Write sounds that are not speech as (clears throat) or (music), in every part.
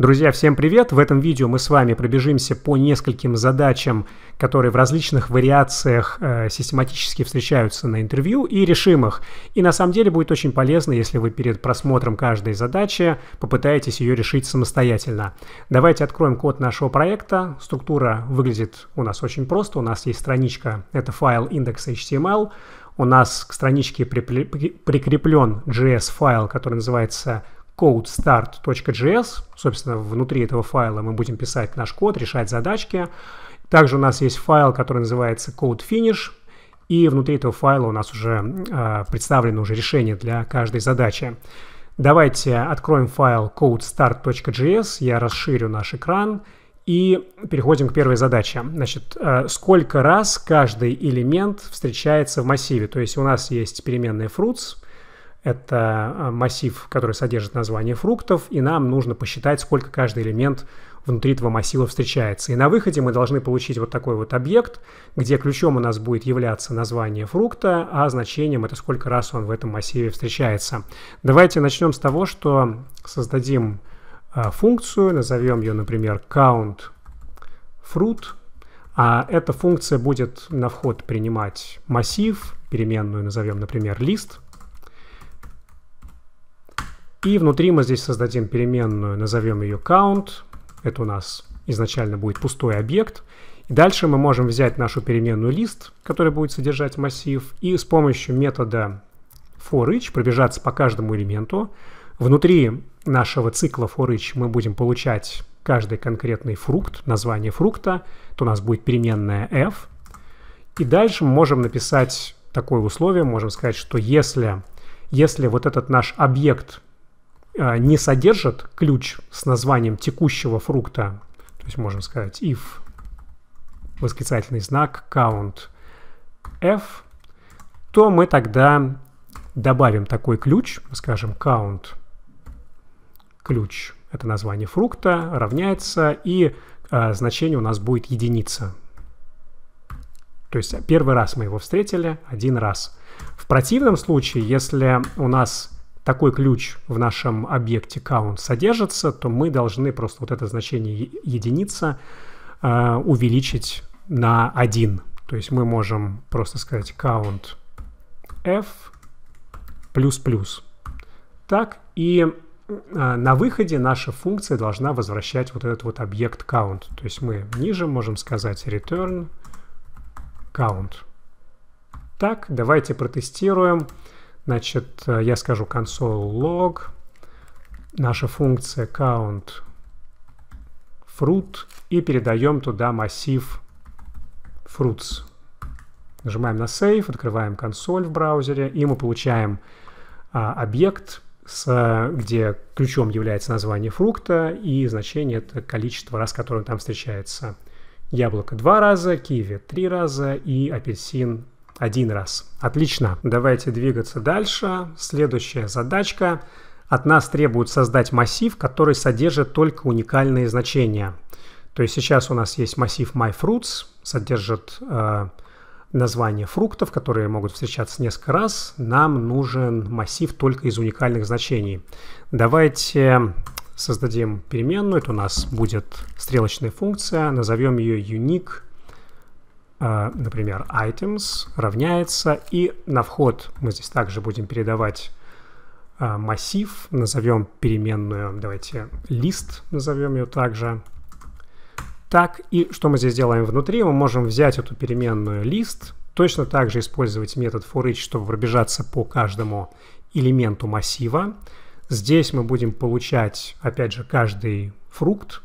Друзья, всем привет! В этом видео мы с вами пробежимся по нескольким задачам, которые в различных вариациях э, систематически встречаются на интервью и решим их. И на самом деле будет очень полезно, если вы перед просмотром каждой задачи попытаетесь ее решить самостоятельно. Давайте откроем код нашего проекта. Структура выглядит у нас очень просто. У нас есть страничка, это файл index.html. Эм у нас к страничке прикреплен JS-файл, который называется codestart.js. Собственно, внутри этого файла мы будем писать наш код, решать задачки. Также у нас есть файл, который называется codefinish. И внутри этого файла у нас уже э, представлено уже решение для каждой задачи. Давайте откроем файл codestart.js. Я расширю наш экран. И переходим к первой задаче. Значит, а, сколько раз каждый элемент встречается в массиве. То есть у нас есть переменная fruits, это а, массив, который содержит название фруктов, и нам нужно посчитать, сколько каждый элемент внутри этого массива встречается. И на выходе мы должны получить вот такой вот объект, где ключом у нас будет являться название фрукта, а значением это сколько раз он в этом массиве встречается. Давайте начнем с того, что создадим а, функцию, назовем ее, например, countFruit. А эта функция будет на вход принимать массив, переменную назовем, например, list. И внутри мы здесь создадим переменную, назовем ее count. Это у нас изначально будет пустой объект. И дальше мы можем взять нашу переменную list, который будет содержать массив, и с помощью метода forEach пробежаться по каждому элементу. Внутри нашего цикла forEach мы будем получать каждый конкретный фрукт, название фрукта. Это у нас будет переменная f. И дальше мы можем написать такое условие, можем сказать, что если, если вот этот наш объект Э, не содержит ключ с названием текущего фрукта, то есть можем сказать if восклицательный знак count f, то мы тогда добавим такой ключ, скажем count ключ, это название фрукта, равняется, и э, значение у нас будет единица. То есть первый раз мы его встретили, один раз. В противном случае, если у нас такой ключ в нашем объекте count содержится, то мы должны просто вот это значение единица э, увеличить на 1. То есть мы можем просто сказать count f плюс-плюс. Так, и э, на выходе наша функция должна возвращать вот этот вот объект count. То есть мы ниже можем сказать return count. Так, давайте протестируем. Значит, э, я скажу console log. Наша функция count fruit. И передаем туда массив fruits. Нажимаем на Save, открываем консоль в браузере, и мы получаем а, объект, с, где ключом является название фрукта, и значение — это количество раз, которое там встречается. Яблоко два раза, киви три раза и апельсин один раз. Отлично, давайте двигаться дальше. Следующая задачка. От нас требуют создать массив, который содержит только уникальные значения. То есть сейчас у нас есть массив MyFruits, содержит э, название фруктов, которые могут встречаться несколько раз. Нам нужен массив только из уникальных значений. Давайте создадим переменную. Это у нас будет стрелочная функция. Назовем ее unique а, например, items равняется, и на вход мы здесь также будем передавать а, массив, назовем переменную, давайте list назовем ее также. Так, и что мы здесь делаем внутри? Мы можем взять эту переменную list точно так же использовать метод forEach, чтобы пробежаться по каждому элементу массива. Здесь мы будем получать, опять же, каждый фрукт,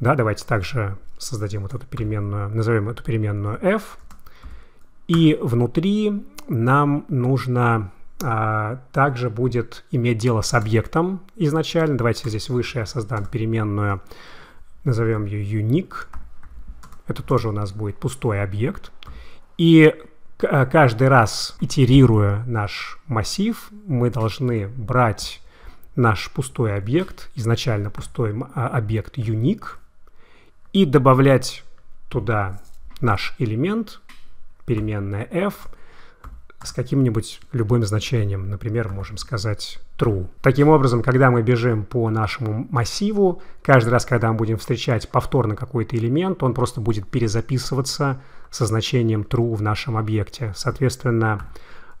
да, давайте также создадим вот эту переменную, назовем эту переменную f. И внутри нам нужно а, также будет иметь дело с объектом изначально. Давайте здесь выше я создам переменную, назовем ее unique. Это тоже у нас будет пустой объект. И а, каждый раз, итерируя наш массив, мы должны брать наш пустой объект, изначально пустой а, объект unique, и добавлять туда наш элемент, переменная f, с каким-нибудь любым значением. Например, можем сказать true. Таким образом, когда мы бежим по нашему массиву, каждый раз, когда мы будем встречать повторно какой-то элемент, он просто будет перезаписываться со значением true в нашем объекте. Соответственно,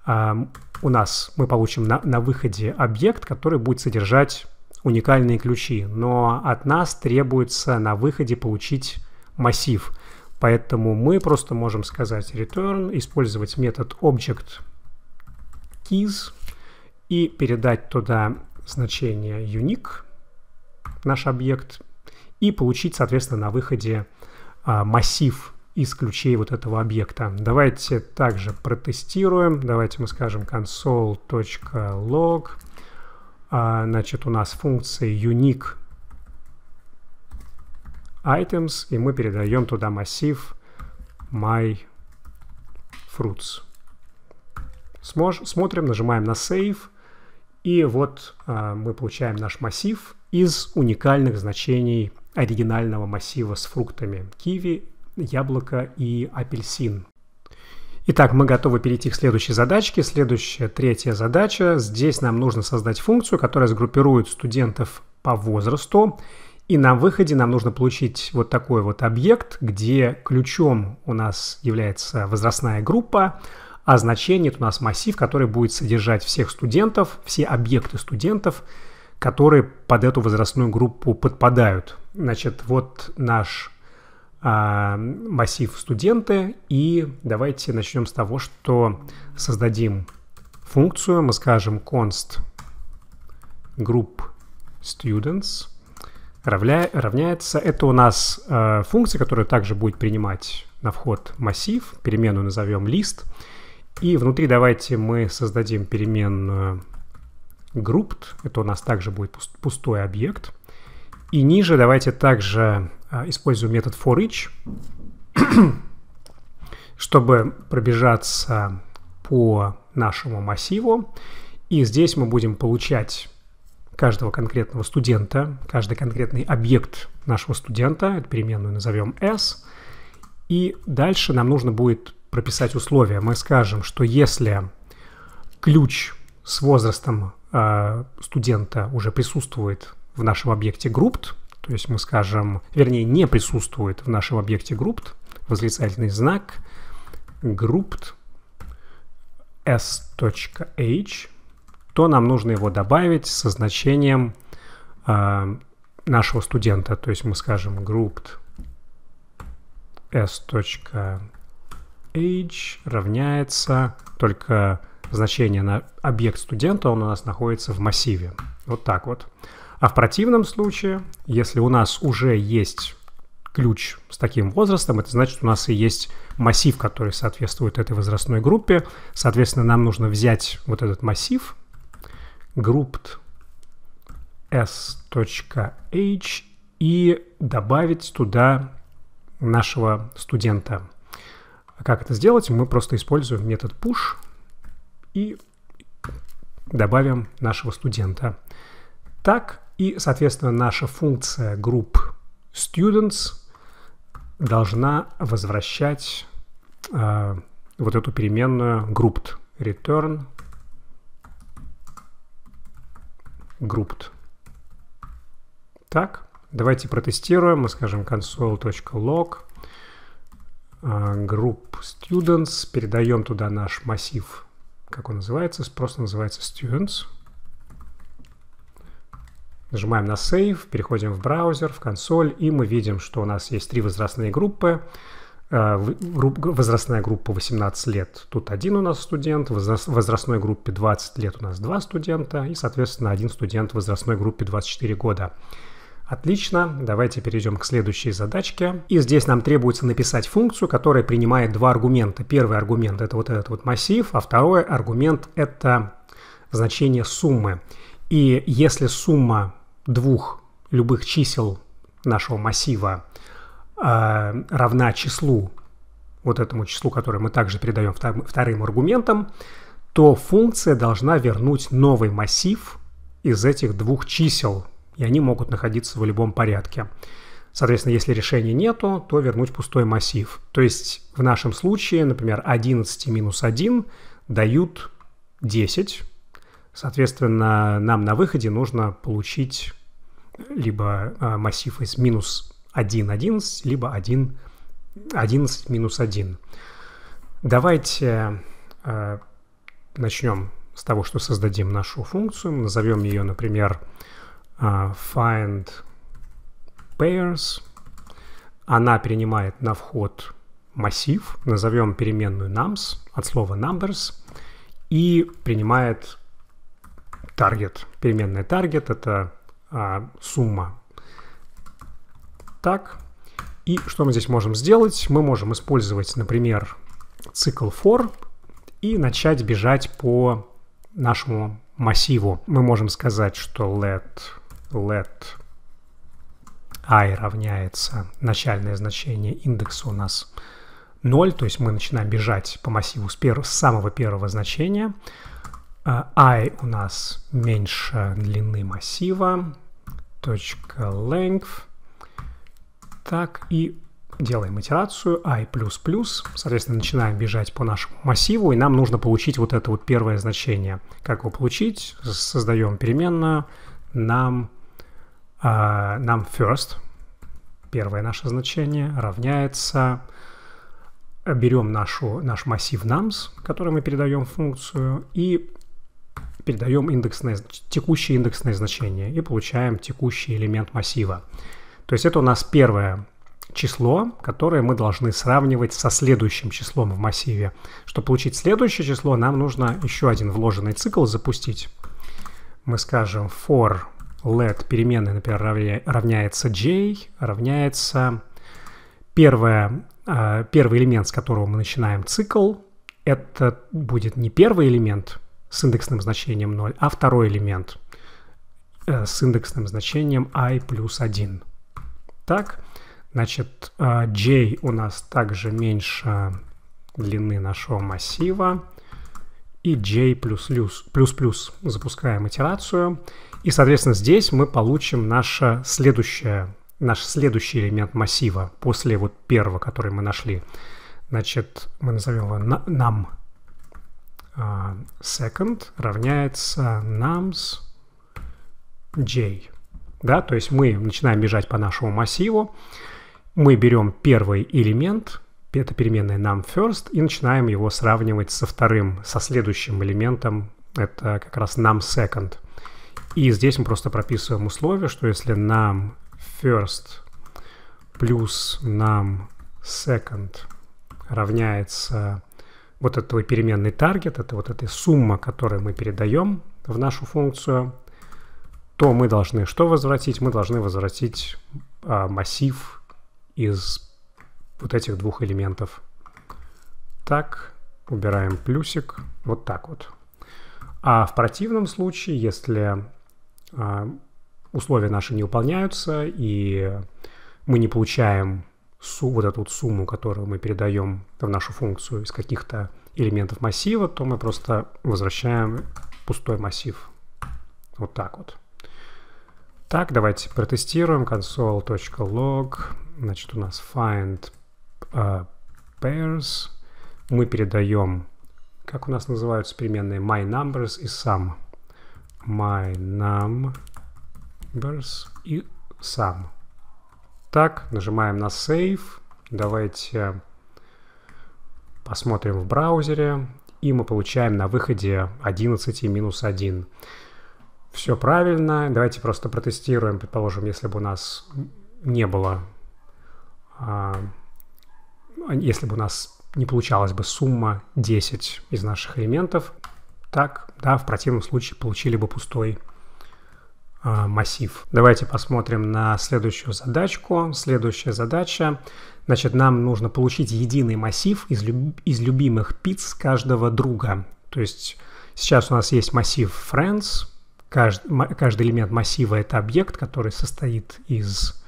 эм, у нас мы получим на, на выходе объект, который будет содержать уникальные ключи, но от нас требуется на выходе получить массив. Поэтому мы просто можем сказать return, использовать метод object keys и передать туда значение unique, наш объект, и получить, соответственно, на выходе а, массив из ключей вот этого объекта. Давайте также протестируем. Давайте мы скажем console.log. А, значит, у нас функции unique items, и мы передаем туда массив myFruits. Смож, смотрим, нажимаем на Save, и вот э, мы получаем наш массив из уникальных значений оригинального массива с фруктами киви, яблоко и апельсин. Итак, мы готовы перейти к следующей задачке. Следующая, третья задача. Здесь нам нужно создать функцию, которая сгруппирует студентов по возрасту. И на выходе нам нужно получить вот такой вот объект, где ключом у нас является возрастная группа, а значение у нас массив, который будет содержать всех студентов, все объекты студентов, которые под эту возрастную группу подпадают. Значит, вот наш а, массив студенты. И давайте начнем с того, что создадим функцию. Мы скажем const group students равня равняется. Это у нас э, функция, которая также будет принимать на вход массив. Переменную назовем list И внутри давайте мы создадим переменную grouped. Это у нас также будет пустой объект. И ниже давайте также а, использую метод for each, (clears throat) чтобы пробежаться по нашему массиву. И здесь мы будем получать каждого конкретного студента, каждый конкретный объект нашего студента, эту переменную назовем s. И дальше нам нужно будет прописать условия. Мы скажем, что если ключ с возрастом а, студента уже присутствует в нашем объекте grouped, то есть мы скажем, вернее, не присутствует в нашем объекте группт, восклицательный знак, группт s.h, то нам нужно его добавить со значением э, нашего студента. То есть мы скажем группт s.h равняется только значение на объект студента, он у нас находится в массиве. Вот так вот. А в противном случае, если у нас уже есть ключ с таким возрастом, это значит, у нас и есть массив, который соответствует этой возрастной группе. Соответственно, нам нужно взять вот этот массив группт s.h и добавить туда нашего студента. Как это сделать? Мы просто используем метод push и добавим нашего студента. Так, и, соответственно, наша функция group students должна возвращать э, вот эту переменную grouped return grouped. Так, давайте протестируем. Мы скажем console.log э, group students, передаем туда наш массив, как он называется, просто называется students. Нажимаем на Save, переходим в браузер, в консоль, и мы видим, что у нас есть три возрастные группы. Э, возрастная группа 18 лет, тут один у нас студент, в возрастной группе 20 лет у нас два студента, и, соответственно, один студент в возрастной группе 24 года. Отлично, давайте перейдем к следующей задачке. И здесь нам требуется написать функцию, которая принимает два аргумента. Первый аргумент — это вот этот вот массив, а второй аргумент — это значение суммы. И если сумма двух любых чисел нашего массива э, равна числу, вот этому числу, которое мы также передаем вторым аргументом, то функция должна вернуть новый массив из этих двух чисел, и они могут находиться в любом порядке. Соответственно, если решения нету, то вернуть пустой массив. То есть в нашем случае, например, 11 минус 1 дают 10. Соответственно, нам на выходе нужно получить либо а, массив из минус 1, 11, либо 1, 11 минус 1. Давайте а, начнем с того, что создадим нашу функцию. Назовем ее, например, а, find pairs. Она принимает на вход массив. Назовем переменную nums от слова numbers. И принимает target. Переменная target — это а, сумма. Так, и что мы здесь можем сделать? Мы можем использовать, например, цикл for и начать бежать по нашему массиву. Мы можем сказать, что let, let i равняется начальное значение индекса у нас 0, то есть мы начинаем бежать по массиву с, первого с самого первого значения. А, i у нас меньше длины массива, точка length. Так, и делаем итерацию i++, соответственно, начинаем бежать по нашему массиву, и нам нужно получить вот это вот первое значение. Как его получить? Создаем переменную нам, э, нам first, первое наше значение, равняется, берем нашу, наш массив nums, который мы передаем в функцию, и передаем индексное, текущее индексное значение и получаем текущий элемент массива. То есть это у нас первое число, которое мы должны сравнивать со следующим числом в массиве. Чтобы получить следующее число, нам нужно еще один вложенный цикл запустить. Мы скажем for let переменной, например, равняется j, равняется первое, э, первый элемент, с которого мы начинаем цикл. Это будет не первый элемент, с индексным значением 0, а второй элемент э, с индексным значением i плюс 1. Так, значит, э, j у нас также меньше длины нашего массива. И j плюс плюс плюс запускаем итерацию. И, соответственно, здесь мы получим наше следующее, наш следующий элемент массива после вот первого, который мы нашли. Значит, мы назовем его нам second равняется nums j. Да, то есть мы начинаем бежать по нашему массиву, мы берем первый элемент, это переменная нам first, и начинаем его сравнивать со вторым, со следующим элементом, это как раз нам second. И здесь мы просто прописываем условие, что если нам first плюс нам second равняется вот этого переменный таргет, это вот эта сумма, которую мы передаем в нашу функцию, то мы должны что возвратить? Мы должны возвратить а, массив из вот этих двух элементов. Так, убираем плюсик, вот так вот. А в противном случае, если а, условия наши не выполняются и мы не получаем вот эту вот сумму, которую мы передаем в нашу функцию из каких-то элементов массива, то мы просто возвращаем пустой массив. Вот так вот. Так, давайте протестируем console.log. Значит, у нас find uh, pairs. Мы передаем, как у нас называются переменные, my numbers и sum. my numbers и sum. Так, нажимаем на Save. Давайте посмотрим в браузере. И мы получаем на выходе 11 и минус 1. Все правильно. Давайте просто протестируем. Предположим, если бы у нас не было... А, если бы у нас не получалась бы сумма 10 из наших элементов, так, да, в противном случае получили бы пустой Э, массив. Давайте посмотрим на следующую задачку. Следующая задача. Значит, нам нужно получить единый массив из, люб... из любимых пиц каждого друга. То есть сейчас у нас есть массив friends. Каждый, каждый элемент массива — это объект, который состоит из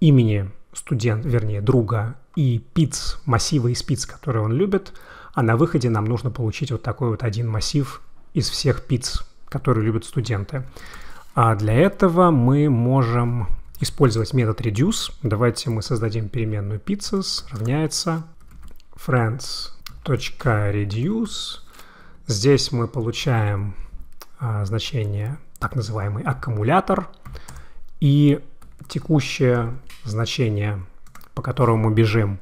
имени студент, вернее, друга и пиц, массива из пиц, которые он любит. А на выходе нам нужно получить вот такой вот один массив из всех пиц, которые любят студенты. А для этого мы можем использовать метод reduce. Давайте мы создадим переменную pizzas равняется friends.reduce. Здесь мы получаем а, значение так называемый аккумулятор и текущее значение, по которому мы бежим.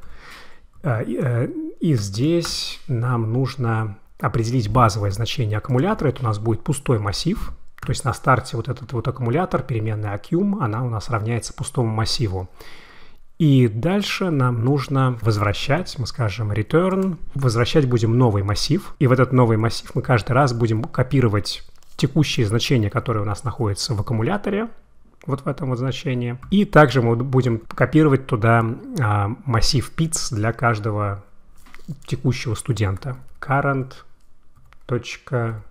А, э, и здесь нам нужно определить базовое значение аккумулятора. Это у нас будет пустой массив, то есть на старте вот этот вот аккумулятор, переменная Acum, она у нас равняется пустому массиву. И дальше нам нужно возвращать, мы скажем return, возвращать будем новый массив. И в этот новый массив мы каждый раз будем копировать текущие значения, которые у нас находятся в аккумуляторе, вот в этом вот значении. И также мы будем копировать туда а, массив пиц для каждого текущего студента. current.pizzas.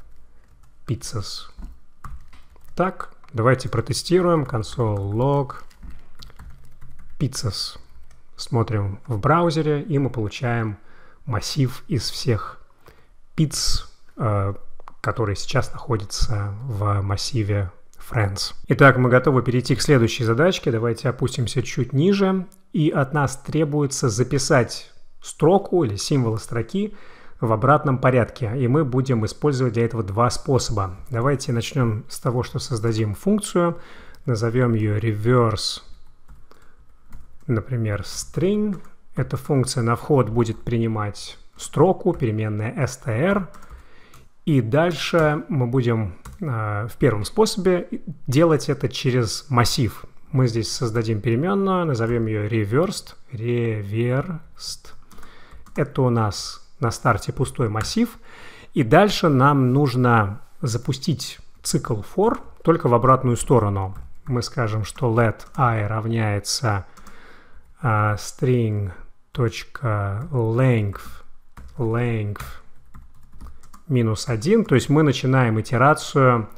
Так, давайте протестируем. log pizzas. Смотрим в браузере, и мы получаем массив из всех пиц, э, которые сейчас находятся в массиве friends. Итак, мы готовы перейти к следующей задачке. Давайте опустимся чуть ниже. И от нас требуется записать строку или символы строки в обратном порядке. И мы будем использовать для этого два способа. Давайте начнем с того, что создадим функцию. Назовем ее reverse, например, string. Эта функция на вход будет принимать строку, переменная str. И дальше мы будем э, в первом способе делать это через массив. Мы здесь создадим переменную, назовем ее reversed. Reversed. Это у нас на старте пустой массив. И дальше нам нужно запустить цикл for только в обратную сторону. Мы скажем, что let i равняется uh, а, string.length length минус 1. То есть мы начинаем итерацию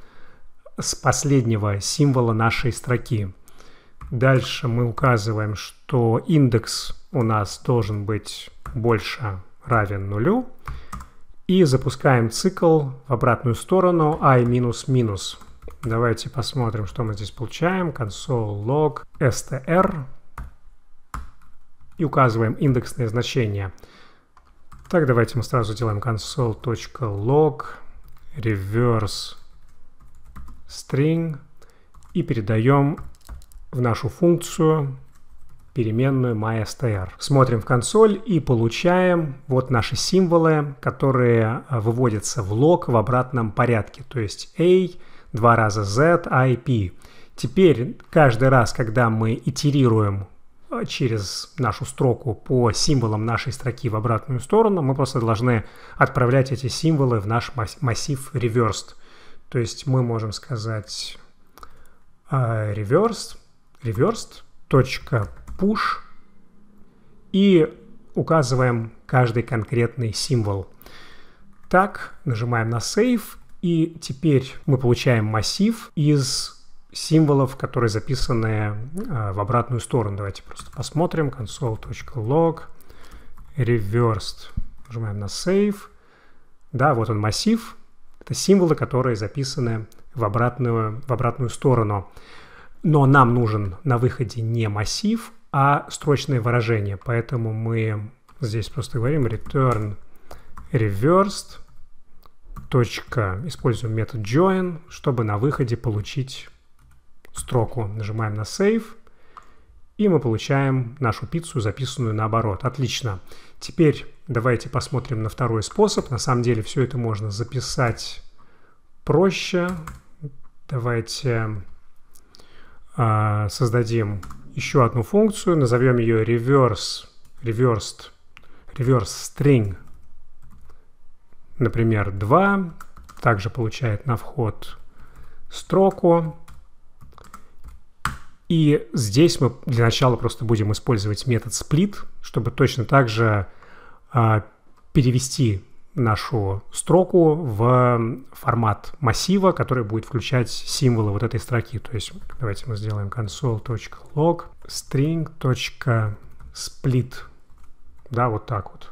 с последнего символа нашей строки. Дальше мы указываем, что индекс у нас должен быть больше равен нулю. И запускаем цикл в обратную сторону i минус минус. Давайте посмотрим, что мы здесь получаем. Console log str. И указываем индексное значение. Так, давайте мы сразу делаем console.log reverse string и передаем в нашу функцию переменную MyStr. Смотрим в консоль и получаем вот наши символы, которые э, выводятся в лог в обратном порядке, то есть A, два раза Z, I, P. Теперь каждый раз, когда мы итерируем э, через нашу строку по символам нашей строки в обратную сторону, мы просто должны отправлять эти символы в наш массив reversed. То есть мы можем сказать э, reversed, reversed, точка в push и указываем каждый конкретный символ. Так, нажимаем на Save, и теперь мы получаем массив из символов, которые записаны э, в обратную сторону. Давайте просто посмотрим. console.log reversed. Нажимаем на Save. Да, вот он массив. Это символы, которые записаны в обратную, в обратную сторону. Но нам нужен на выходе не массив, а строчное выражение, Поэтому мы здесь просто говорим return reversed. Точка. Используем метод join, чтобы на выходе получить строку. Нажимаем на save. И мы получаем нашу пиццу, записанную наоборот. Отлично. Теперь давайте посмотрим на второй способ. На самом деле все это можно записать проще. Давайте э, создадим еще одну функцию, назовем ее reverse, reversed, reverse string, например, 2, также получает на вход строку. И здесь мы для начала просто будем использовать метод split, чтобы точно так же э, перевести нашу строку в формат массива, который будет включать символы вот этой строки. То есть давайте мы сделаем console.log string.split. Да, вот так вот.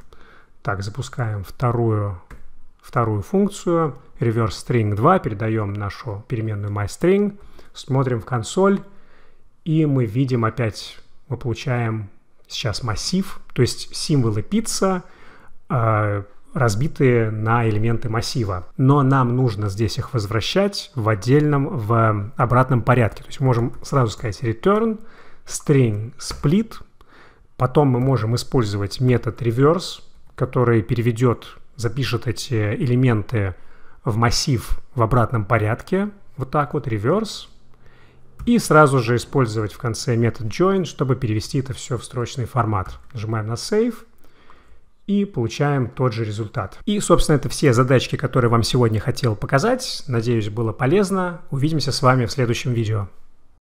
Так, запускаем вторую, вторую функцию. Reverse string 2. Передаем нашу переменную myString. Смотрим в консоль. И мы видим опять, мы получаем сейчас массив, то есть символы пицца, а, разбитые на элементы массива. Но нам нужно здесь их возвращать в отдельном, в обратном порядке. То есть мы можем сразу сказать return, string split, потом мы можем использовать метод reverse, который переведет, запишет эти элементы в массив в обратном порядке, вот так вот, reverse, и сразу же использовать в конце метод join, чтобы перевести это все в строчный формат. Нажимаем на save, и получаем тот же результат. И, собственно, это все задачки, которые вам сегодня хотел показать. Надеюсь, было полезно. Увидимся с вами в следующем видео.